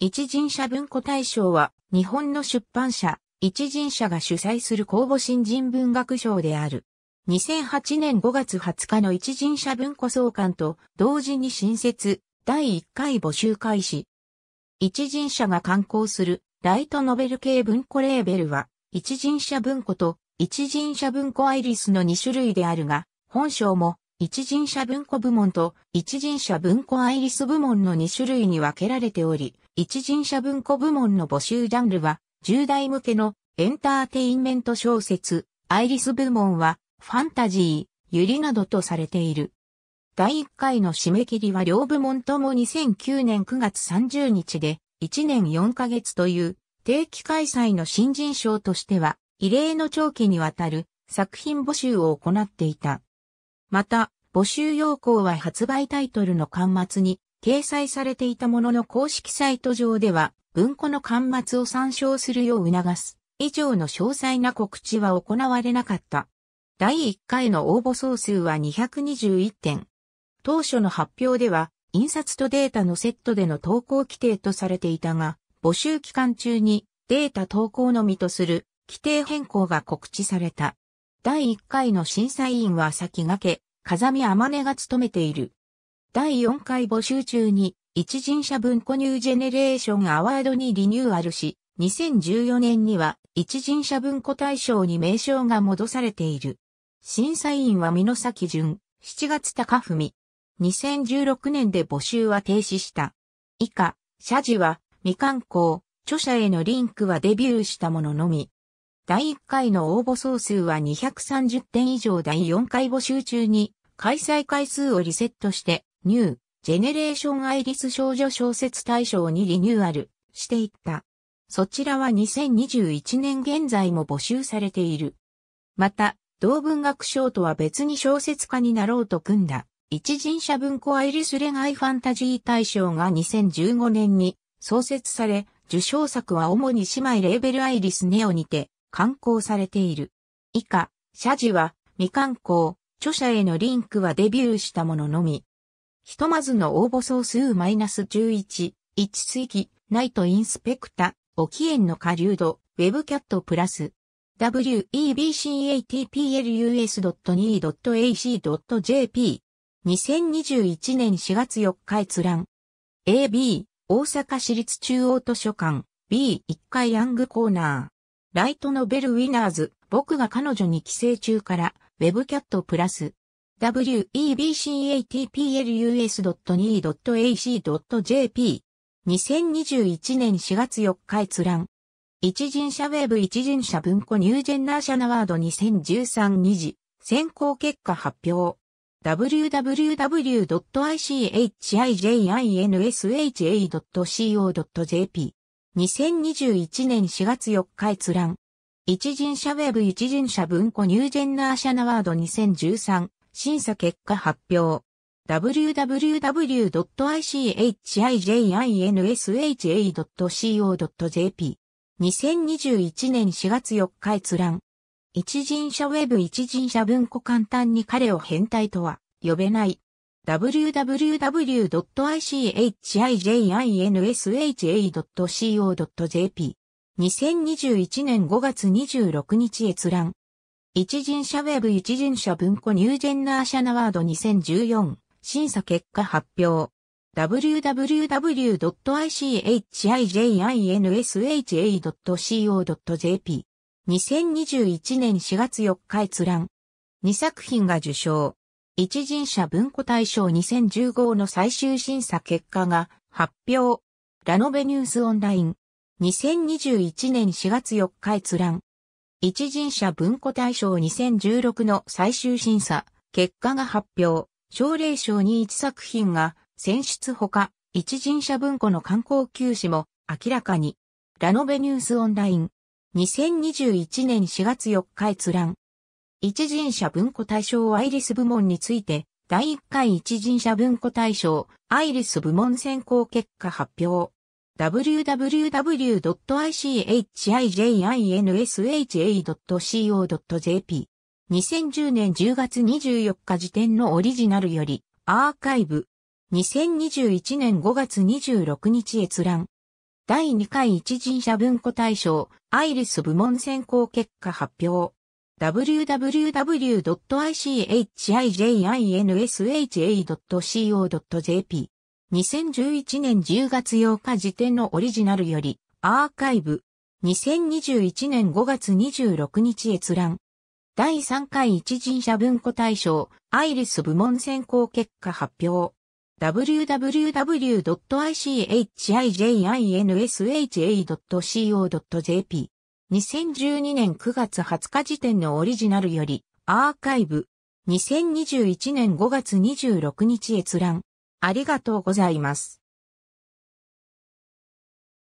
一人者文庫大賞は、日本の出版社、一人者が主催する公募新人文学賞である。2008年5月20日の一人者文庫創刊と同時に新設、第1回募集開始。一人者が刊行するライトノベル系文庫レーベルは、一人者文庫と一人者文庫アイリスの2種類であるが、本賞も一人者文庫部門と一人者文庫アイリス部門の2種類に分けられており、一人者文庫部門の募集ジャンルは、10代向けのエンターテインメント小説、アイリス部門は、ファンタジー、ユリなどとされている。第1回の締め切りは両部門とも2009年9月30日で、1年4ヶ月という、定期開催の新人賞としては、異例の長期にわたる作品募集を行っていた。また、募集要項は発売タイトルの端末に掲載されていたものの公式サイト上では、文庫の刊末を参照するよう促す。以上の詳細な告知は行われなかった。第1回の応募総数は221点。当初の発表では、印刷とデータのセットでの投稿規定とされていたが、募集期間中にデータ投稿のみとする規定変更が告知された。第1回の審査委員は先駆け、風見天音が務めている。第4回募集中に、一人者文庫ニュージェネレーションアワードにリニューアルし、2014年には一人者文庫大賞に名称が戻されている。審査員は美崎淳、7月高文。2016年で募集は停止した。以下、謝辞は未刊行、著者へのリンクはデビューしたもののみ。第1回の応募総数は230点以上第4回募集中に開催回数をリセットしてニュー、ジェネレーションアイリス少女小説大賞にリニューアルしていった。そちらは2021年現在も募集されている。また、同文学賞とは別に小説家になろうと組んだ、一人者文庫アイリス恋愛ファンタジー大賞が2015年に創設され、受賞作は主に姉妹レーベルアイリスネオにて刊行されている。以下、謝辞は未刊行、著者へのリンクはデビューしたもののみ、ひとまずの応募総数マイナス11、1水機、ナイトインスペクタ、沖縁の下の度、ウェブキャットプラス、webcatplus.2.ac.jp 2021年4月4日閲覧 AB 大阪市立中央図書館 B1 階ヤングコーナーライトノベルウィナーズ僕が彼女に寄生中からウェブキャットプラス w e b c a t p l u s e a c j p 2021年4月4日閲覧。一人者ウェブ一人者文庫ニュージェンナーシャナワード2013-2時。選考結果発表。www.ichijinsa.co.jp h。2021年4月4日閲覧。一人者ウェブ一人者文庫ニュージェンナーシャナワード2013。審査結果発表。www.ichijinsa.co.jp h 2021年4月4日閲覧。一人者ウェブ一人者文庫簡単に彼を変態とは呼べない。www.ichijinsa.co.jp h 2021年5月26日閲覧。一人社ウェブ一人社文庫ニュージェンナーシャナワード2014審査結果発表 w w w i c h i n s h i a c o j p 2021年4月4日閲覧2作品が受賞一人社文庫大賞2015の最終審査結果が発表ラノベニュースオンライン2021年4月4日閲覧一人者文庫大賞2016の最終審査、結果が発表、奨励賞に1作品が選出ほか、一人者文庫の観光休止も明らかに。ラノベニュースオンライン。2021年4月4日閲覧。一人者文庫大賞アイリス部門について、第1回一人者文庫大賞アイリス部門選考結果発表。www.ichijinsa.co.jp h。2010年10月24日時点のオリジナルより、アーカイブ。2021年5月26日閲覧。第2回一人者文庫大賞、アイリス部門選考結果発表。www.ichijinsa.co.jp h 2011年10月8日時点のオリジナルより、アーカイブ、2021年5月26日閲覧。第3回一人者文庫大賞、アイリス部門選考結果発表。www.ichijinsa.co.jp h 2012年9月20日時点のオリジナルより、アーカイブ、2021年5月26日閲覧。ありがとうございます。